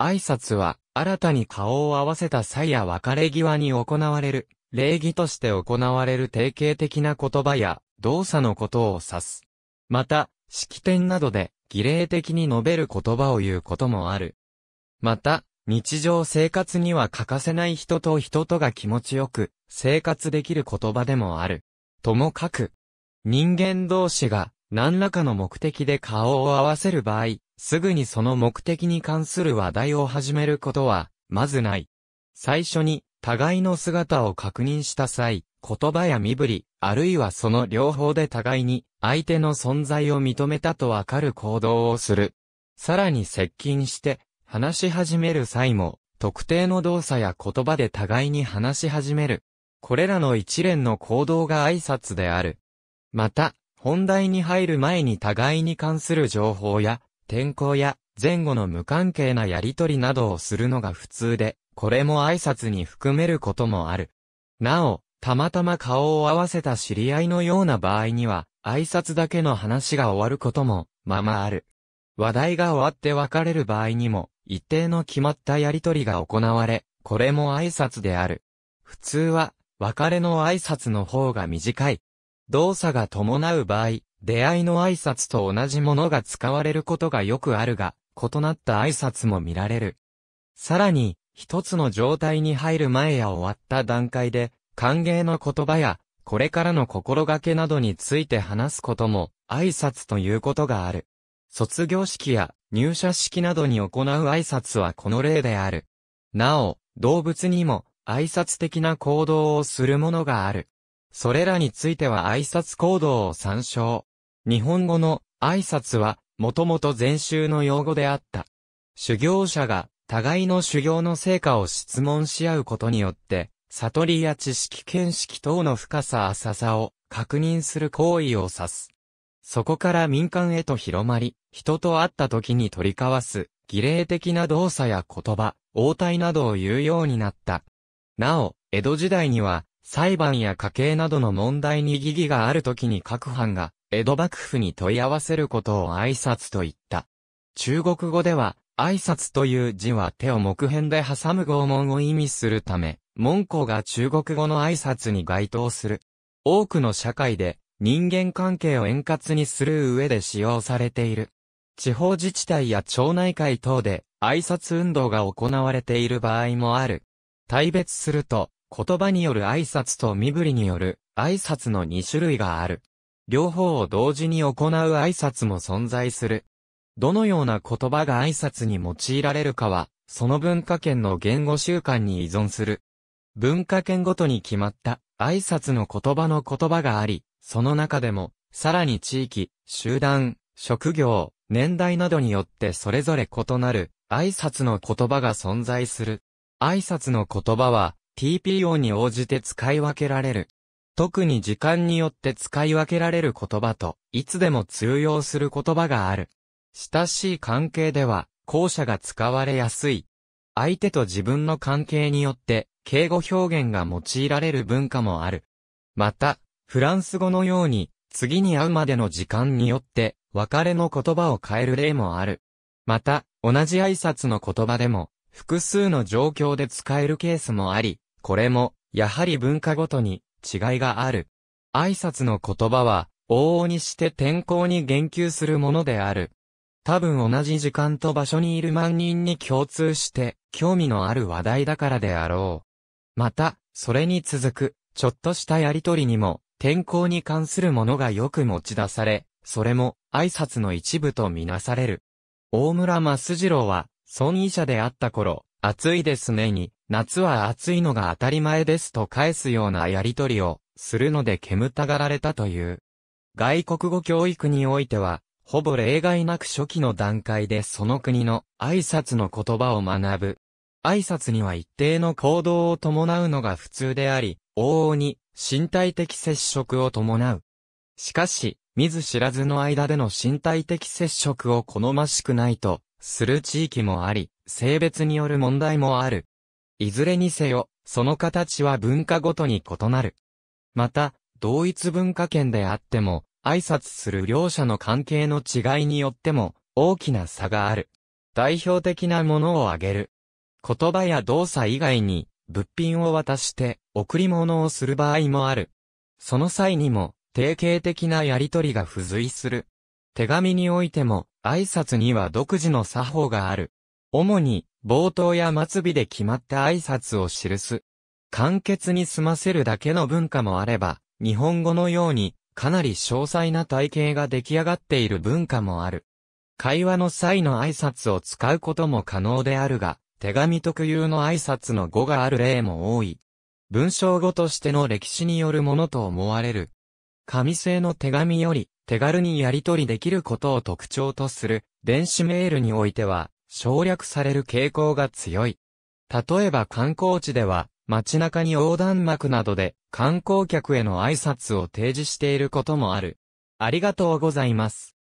挨拶は、新たに顔を合わせた際や別れ際に行われる、礼儀として行われる定型的な言葉や動作のことを指す。また、式典などで儀礼的に述べる言葉を言うこともある。また、日常生活には欠かせない人と人とが気持ちよく生活できる言葉でもある。ともかく、人間同士が何らかの目的で顔を合わせる場合、すぐにその目的に関する話題を始めることは、まずない。最初に、互いの姿を確認した際、言葉や身振り、あるいはその両方で互いに、相手の存在を認めたとわかる行動をする。さらに接近して、話し始める際も、特定の動作や言葉で互いに話し始める。これらの一連の行動が挨拶である。また、本題に入る前に互いに関する情報や、天候や前後の無関係なやりとりなどをするのが普通で、これも挨拶に含めることもある。なお、たまたま顔を合わせた知り合いのような場合には、挨拶だけの話が終わることも、ままある。話題が終わって別れる場合にも、一定の決まったやりとりが行われ、これも挨拶である。普通は、別れの挨拶の方が短い。動作が伴う場合、出会いの挨拶と同じものが使われることがよくあるが、異なった挨拶も見られる。さらに、一つの状態に入る前や終わった段階で、歓迎の言葉や、これからの心がけなどについて話すことも、挨拶ということがある。卒業式や入社式などに行う挨拶はこの例である。なお、動物にも挨拶的な行動をするものがある。それらについては挨拶行動を参照。日本語の挨拶は、もともと禅宗の用語であった。修行者が、互いの修行の成果を質問し合うことによって、悟りや知識見識等の深さ浅さを確認する行為を指す。そこから民間へと広まり、人と会った時に取り交わす、儀礼的な動作や言葉、応対などを言うようになった。なお、江戸時代には、裁判や家計などの問題に疑義がある時に各藩が、江戸幕府に問い合わせることを挨拶と言った。中国語では、挨拶という字は手を木片で挟む拷問を意味するため、文庫が中国語の挨拶に該当する。多くの社会で人間関係を円滑にする上で使用されている。地方自治体や町内会等で挨拶運動が行われている場合もある。対別すると、言葉による挨拶と身振りによる挨拶の2種類がある。両方を同時に行う挨拶も存在する。どのような言葉が挨拶に用いられるかは、その文化圏の言語習慣に依存する。文化圏ごとに決まった挨拶の言葉の言葉があり、その中でも、さらに地域、集団、職業、年代などによってそれぞれ異なる挨拶の言葉が存在する。挨拶の言葉は TPO に応じて使い分けられる。特に時間によって使い分けられる言葉と、いつでも通用する言葉がある。親しい関係では、後者が使われやすい。相手と自分の関係によって、敬語表現が用いられる文化もある。また、フランス語のように、次に会うまでの時間によって、別れの言葉を変える例もある。また、同じ挨拶の言葉でも、複数の状況で使えるケースもあり、これも、やはり文化ごとに違いがある。挨拶の言葉は、往々にして天候に言及するものである。多分同じ時間と場所にいる万人に共通して、興味のある話題だからであろう。また、それに続く、ちょっとしたやりとりにも、天候に関するものがよく持ち出され、それも挨拶の一部とみなされる。大村益次郎は、孫医者であった頃、暑いですねに、夏は暑いのが当たり前ですと返すようなやりとりをするので煙たがられたという。外国語教育においては、ほぼ例外なく初期の段階でその国の挨拶の言葉を学ぶ。挨拶には一定の行動を伴うのが普通であり、往々に身体的接触を伴う。しかし、見ず知らずの間での身体的接触を好ましくないと、する地域もあり、性別による問題もある。いずれにせよ、その形は文化ごとに異なる。また、同一文化圏であっても、挨拶する両者の関係の違いによっても、大きな差がある。代表的なものを挙げる。言葉や動作以外に、物品を渡して、贈り物をする場合もある。その際にも、定型的なやりとりが付随する。手紙においても、挨拶には独自の作法がある。主に、冒頭や末尾で決まった挨拶を記す。簡潔に済ませるだけの文化もあれば、日本語のように、かなり詳細な体系が出来上がっている文化もある。会話の際の挨拶を使うことも可能であるが、手紙特有の挨拶の語がある例も多い。文章語としての歴史によるものと思われる。紙製の手紙より手軽にやり取りできることを特徴とする電子メールにおいては、省略される傾向が強い。例えば観光地では、街中に横断幕などで観光客への挨拶を提示していることもある。ありがとうございます。